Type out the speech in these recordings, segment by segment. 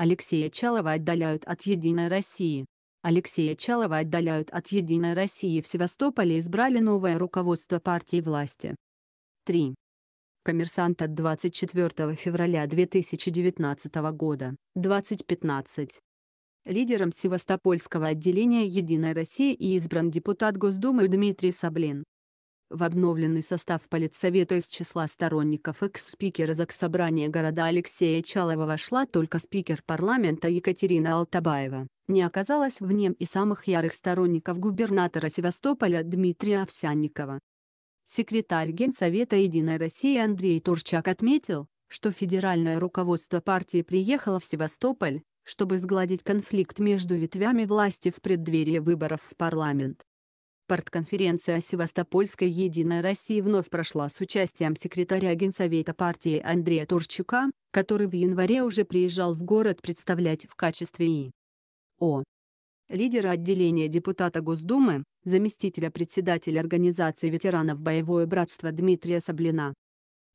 Алексея Чалова отдаляют от «Единой России». Алексея Чалова отдаляют от «Единой России» в Севастополе избрали новое руководство партии власти. 3. Коммерсант от 24 февраля 2019 года, 2015. Лидером Севастопольского отделения «Единой России» и избран депутат Госдумы Дмитрий Саблин. В обновленный состав Политсовета из числа сторонников экс-спикера Заксобрания города Алексея Чалова вошла только спикер парламента Екатерина Алтабаева. Не оказалось в нем и самых ярых сторонников губернатора Севастополя Дмитрия Овсянникова. Секретарь Генсовета «Единой России» Андрей Турчак отметил, что федеральное руководство партии приехало в Севастополь, чтобы сгладить конфликт между ветвями власти в преддверии выборов в парламент. Партконференция Севастопольской «Единой России» вновь прошла с участием секретаря Генсовета партии Андрея Турчука, который в январе уже приезжал в город представлять в качестве И.О. Лидера отделения депутата Госдумы, заместителя председателя Организации ветеранов боевое братство Дмитрия Саблина,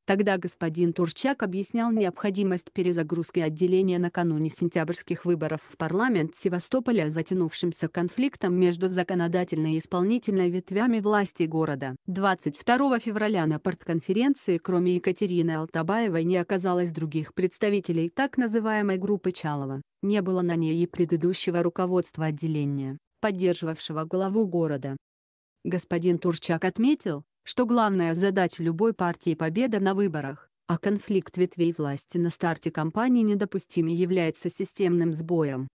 Тогда господин Турчак объяснял необходимость перезагрузки отделения накануне сентябрьских выборов в парламент Севастополя затянувшимся конфликтом между законодательной и исполнительной ветвями власти города. 22 февраля на портконференции, кроме Екатерины Алтабаевой не оказалось других представителей так называемой группы Чалова. Не было на ней и предыдущего руководства отделения, поддерживавшего главу города. Господин Турчак отметил, что главная задача любой партии победа на выборах, а конфликт ветвей власти на старте кампании недопустим и является системным сбоем.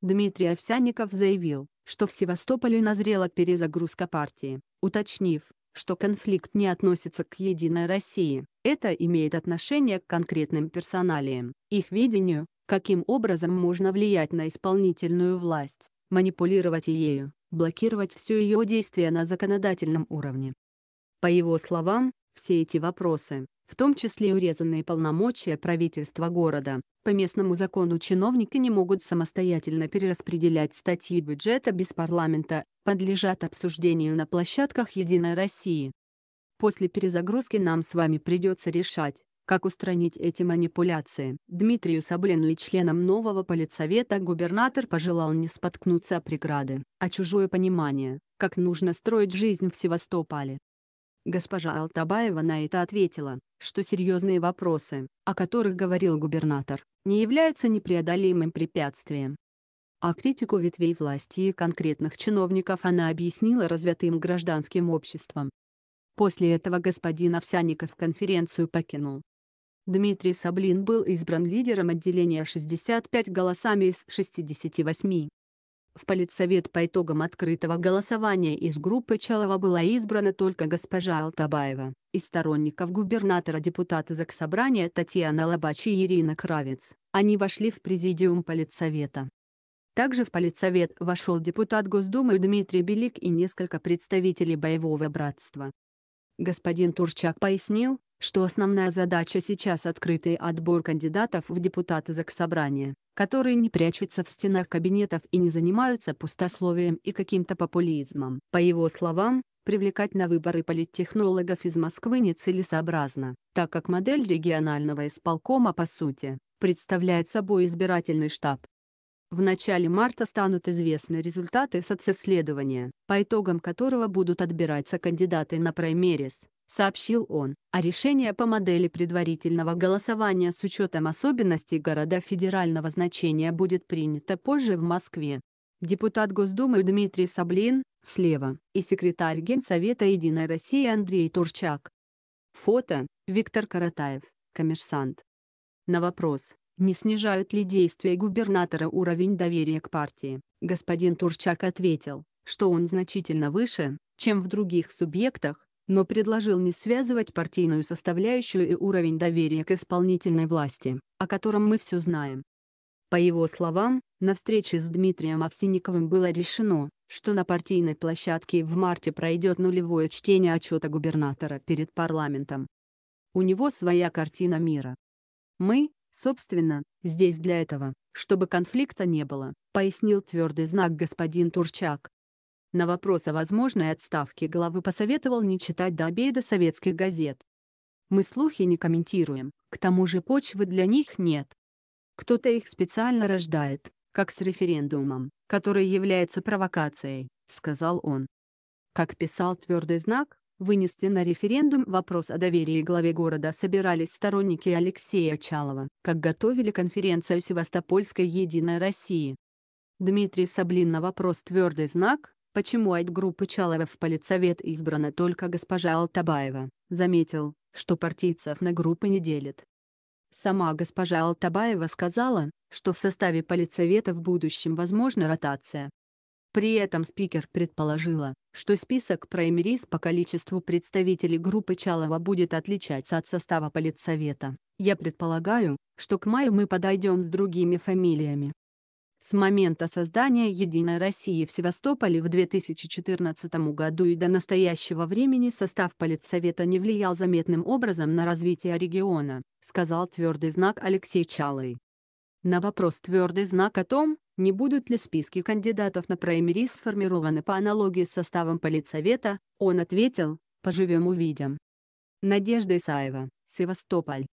Дмитрий Овсяников заявил, что в Севастополе назрела перезагрузка партии, уточнив, что конфликт не относится к «Единой России», это имеет отношение к конкретным персоналиям, их видению, каким образом можно влиять на исполнительную власть, манипулировать ею, блокировать все ее действия на законодательном уровне. По его словам, все эти вопросы, в том числе урезанные полномочия правительства города, по местному закону чиновники не могут самостоятельно перераспределять статьи бюджета без парламента, подлежат обсуждению на площадках «Единой России». После перезагрузки нам с вами придется решать, как устранить эти манипуляции. Дмитрию Саблину и членам нового политсовета губернатор пожелал не споткнуться о преграды, а чужое понимание, как нужно строить жизнь в Севастополе. Госпожа Алтабаева на это ответила, что серьезные вопросы, о которых говорил губернатор, не являются непреодолимым препятствием. А критику ветвей власти и конкретных чиновников она объяснила развитым гражданским обществом. После этого господин Овсянников конференцию покинул. Дмитрий Саблин был избран лидером отделения 65 голосами из 68. В политсовет по итогам открытого голосования из группы Чалова была избрана только госпожа Алтабаева, из сторонников губернатора депутата Заксобрания Татьяна Лобач и Ирина Кравец. Они вошли в президиум политсовета. Также в политсовет вошел депутат Госдумы Дмитрий Белик и несколько представителей боевого братства. Господин Турчак пояснил, что основная задача сейчас открытый отбор кандидатов в депутаты Заксобрания, которые не прячутся в стенах кабинетов и не занимаются пустословием и каким-то популизмом. По его словам, привлекать на выборы политтехнологов из Москвы нецелесообразно, так как модель регионального исполкома по сути, представляет собой избирательный штаб. В начале марта станут известны результаты социсследования, по итогам которого будут отбираться кандидаты на праймерис сообщил он, а решение по модели предварительного голосования с учетом особенностей города федерального значения будет принято позже в Москве. Депутат Госдумы Дмитрий Саблин, слева, и секретарь Генсовета «Единой России» Андрей Турчак. Фото – Виктор Каратаев, коммерсант. На вопрос, не снижают ли действия губернатора уровень доверия к партии, господин Турчак ответил, что он значительно выше, чем в других субъектах, но предложил не связывать партийную составляющую и уровень доверия к исполнительной власти, о котором мы все знаем. По его словам, на встрече с Дмитрием Овсинниковым было решено, что на партийной площадке в марте пройдет нулевое чтение отчета губернатора перед парламентом. У него своя картина мира. Мы, собственно, здесь для этого, чтобы конфликта не было, пояснил твердый знак господин Турчак. На вопрос о возможной отставке главы посоветовал не читать до обеда советских газет. Мы слухи не комментируем, к тому же почвы для них нет. Кто-то их специально рождает, как с референдумом, который является провокацией, сказал он. Как писал твердый знак, вынести на референдум вопрос о доверии главе города собирались сторонники Алексея Чалова, как готовили конференцию Севастопольской «Единой России». Дмитрий Саблин на вопрос «Твердый знак» почему от группы Чалова в политсовет избрана только госпожа Алтабаева, заметил, что партийцев на группы не делит. Сама госпожа Алтабаева сказала, что в составе политсовета в будущем возможна ротация. При этом спикер предположила, что список праймериз по количеству представителей группы Чалова будет отличаться от состава политсовета. Я предполагаю, что к маю мы подойдем с другими фамилиями, с момента создания «Единой России» в Севастополе в 2014 году и до настоящего времени состав Политсовета не влиял заметным образом на развитие региона, сказал твердый знак Алексей Чалый. На вопрос твердый знак о том, не будут ли списки кандидатов на праймериз сформированы по аналогии с составом Политсовета, он ответил, поживем увидим. Надежда Исаева, Севастополь.